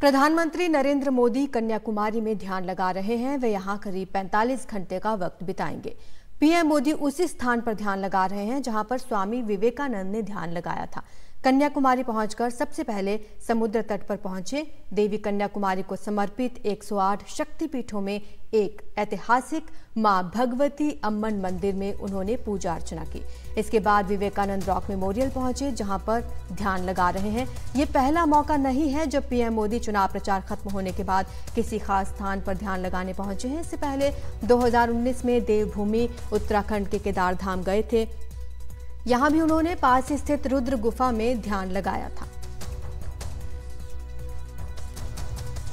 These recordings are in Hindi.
प्रधानमंत्री नरेंद्र मोदी कन्याकुमारी में ध्यान लगा रहे हैं वे यहाँ करीब 45 घंटे का वक्त बिताएंगे पीएम मोदी उसी स्थान पर ध्यान लगा रहे हैं जहां पर स्वामी विवेकानंद ने ध्यान लगाया था कन्याकुमारी पहुंचकर सबसे पहले समुद्र तट पर पहुंचे देवी कन्याकुमारी को समर्पित 108 शक्तिपीठों में एक ऐतिहासिक मां भगवती अम्मन मंदिर में उन्होंने पूजा अर्चना की इसके बाद विवेकानंद रॉक मेमोरियल पहुंचे जहां पर ध्यान लगा रहे हैं ये पहला मौका नहीं है जब पीएम मोदी चुनाव प्रचार खत्म होने के बाद किसी खास स्थान पर ध्यान लगाने पहुंचे हैं इससे पहले दो में देवभूमि उत्तराखंड के केदारधाम गए थे यहां भी उन्होंने पास स्थित रुद्र गुफा में ध्यान लगाया था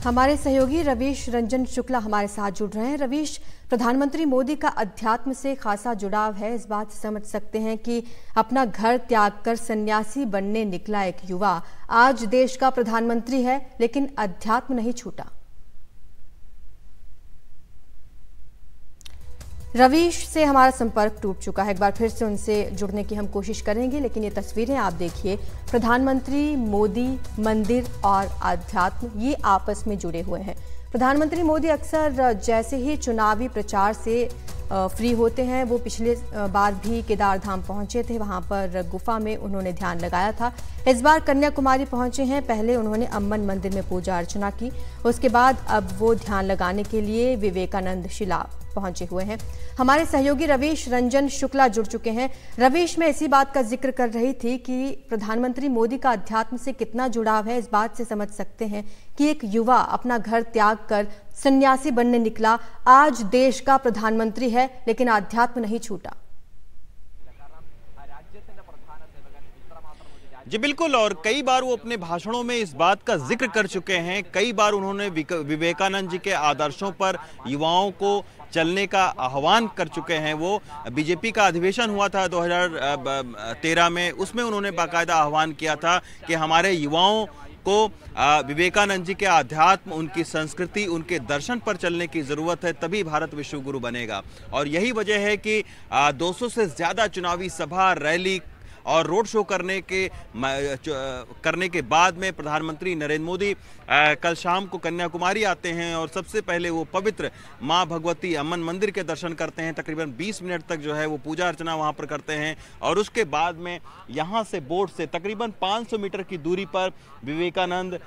हमारे सहयोगी रवीश रंजन शुक्ला हमारे साथ जुड़ रहे हैं रवीश प्रधानमंत्री मोदी का अध्यात्म से खासा जुड़ाव है इस बात समझ सकते हैं कि अपना घर त्याग कर सन्यासी बनने निकला एक युवा आज देश का प्रधानमंत्री है लेकिन अध्यात्म नहीं छूटा रवीश से हमारा संपर्क टूट चुका है एक बार फिर से उनसे जुड़ने की हम कोशिश करेंगे लेकिन ये तस्वीरें आप देखिए प्रधानमंत्री मोदी मंदिर और आध्यात्म ये आपस में जुड़े हुए हैं प्रधानमंत्री मोदी अक्सर जैसे ही चुनावी प्रचार से फ्री होते हैं वो पिछले बार भी केदारधाम पहुंचे थे वहां पर गुफा में उन्होंने ध्यान लगाया था इस बार कन्याकुमारी पहुंचे हैं पहले उन्होंने अम्मन मंदिर में पूजा अर्चना की उसके बाद अब वो ध्यान लगाने के लिए विवेकानंद शिला पहुंचे हुए हैं हमारे सहयोगी रवीश रंजन शुक्ला जुड़ चुके हैं रवीश मैं इसी बात का जिक्र कर रही थी कि प्रधानमंत्री मोदी का अध्यात्म से कितना जुड़ाव है इस बात से समझ सकते हैं कि एक युवा अपना घर त्याग कर सन्यासी बनने निकला आज देश का प्रधानमंत्री है लेकिन अध्यात्म नहीं छूटा जी बिल्कुल और कई बार वो अपने भाषणों में इस बात का जिक्र कर चुके हैं कई बार उन्होंने विवेकानंद जी के आदर्शों पर युवाओं को चलने का आह्वान कर चुके हैं वो बीजेपी का अधिवेशन हुआ था 2013 में उसमें उन्होंने बाकायदा आह्वान किया था कि हमारे युवाओं को विवेकानंद जी के आध्यात्म उनकी संस्कृति उनके दर्शन पर चलने की ज़रूरत है तभी भारत विश्वगुरु बनेगा और यही वजह है कि 200 से ज़्यादा चुनावी सभा रैली और रोड शो करने के करने के बाद में प्रधानमंत्री नरेंद्र मोदी कल शाम को कन्याकुमारी आते हैं और सबसे पहले वो पवित्र माँ भगवती अमन मंदिर के दर्शन करते हैं तकरीबन 20 मिनट तक जो है वो पूजा अर्चना वहाँ पर करते हैं और उसके बाद में यहाँ से बोर्ड से तकरीबन 500 मीटर की दूरी पर विवेकानंद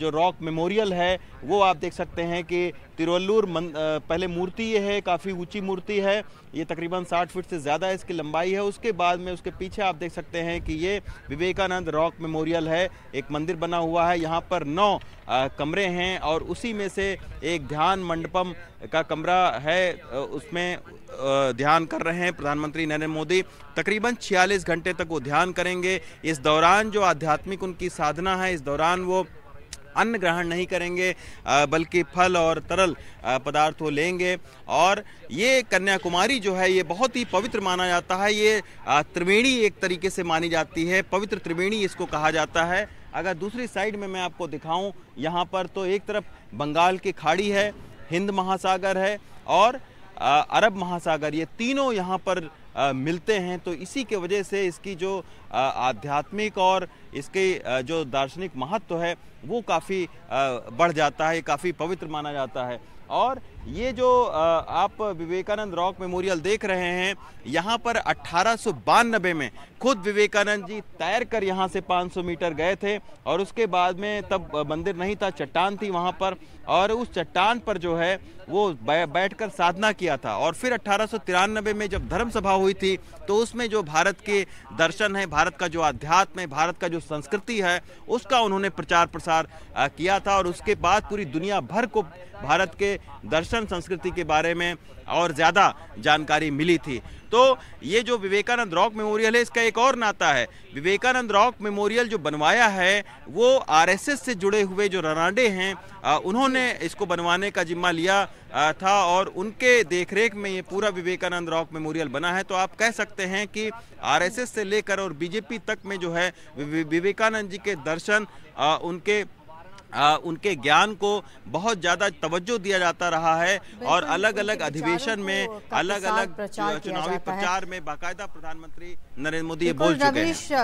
जो रॉक मेमोरियल है वो आप देख सकते हैं कि तिरुवल्लूर पहले मूर्ति ये है काफ़ी ऊंची मूर्ति है ये तकरीबन 60 फीट से ज़्यादा इसकी लंबाई है उसके बाद में उसके पीछे आप देख सकते हैं कि ये विवेकानंद रॉक मेमोरियल है एक मंदिर बना हुआ है यहाँ पर नौ कमरे हैं और उसी में से एक ध्यान मंडपम का कमरा है उसमें ध्यान कर रहे हैं प्रधानमंत्री नरेंद्र मोदी तकरीबन 46 घंटे तक वो ध्यान करेंगे इस दौरान जो आध्यात्मिक उनकी साधना है इस दौरान वो अन्न ग्रहण नहीं करेंगे बल्कि फल और तरल पदार्थों लेंगे और ये कन्याकुमारी जो है ये बहुत ही पवित्र माना जाता है ये त्रिवेणी एक तरीके से मानी जाती है पवित्र त्रिवेणी इसको कहा जाता है अगर दूसरी साइड में मैं आपको दिखाऊं यहाँ पर तो एक तरफ बंगाल की खाड़ी है हिंद महासागर है और अरब महासागर ये तीनों यहाँ पर मिलते हैं तो इसी के वजह से इसकी जो आध्यात्मिक और इसके जो दार्शनिक महत्व तो है वो काफ़ी बढ़ जाता है काफ़ी पवित्र माना जाता है और ये जो आप विवेकानंद रॉक मेमोरियल देख रहे हैं यहाँ पर अट्ठारह में खुद विवेकानंद जी तैर कर यहाँ से 500 मीटर गए थे और उसके बाद में तब मंदिर नहीं था चट्टान थी वहाँ पर और उस चट्टान पर जो है वो बैठकर साधना किया था और फिर अट्ठारह में जब धर्म सभा हुई थी तो उसमें जो भारत के दर्शन है भारत का जो अध्यात्म है भारत का जो संस्कृति है उसका उन्होंने प्रचार प्रसार किया था और उसके बाद पूरी दुनिया भर को भारत के दर्शन संस्कृति के बारे में और ज़्यादा जानकारी मिली थी तो ये जो विवेकानंद रॉक मेमोरियल है इसका एक और नाता है विवेकानंद रॉक मेमोरियल जो बनवाया है वो आरएसएस से जुड़े हुए जो रनाडे हैं उन्होंने इसको बनवाने का जिम्मा लिया था और उनके देखरेख में ये पूरा विवेकानंद रॉक मेमोरियल बना है तो आप कह सकते हैं कि आरएसएस से लेकर और बीजेपी तक में जो है विवेकानंद जी के दर्शन उनके आ, उनके ज्ञान को बहुत ज़्यादा तवज्जो दिया जाता रहा है और अलग अलग अधिवेशन में अलग अलग चुनावी प्रचार में बाकायदा प्रधानमंत्री नरेंद्र मोदी ये बोल चुके हैं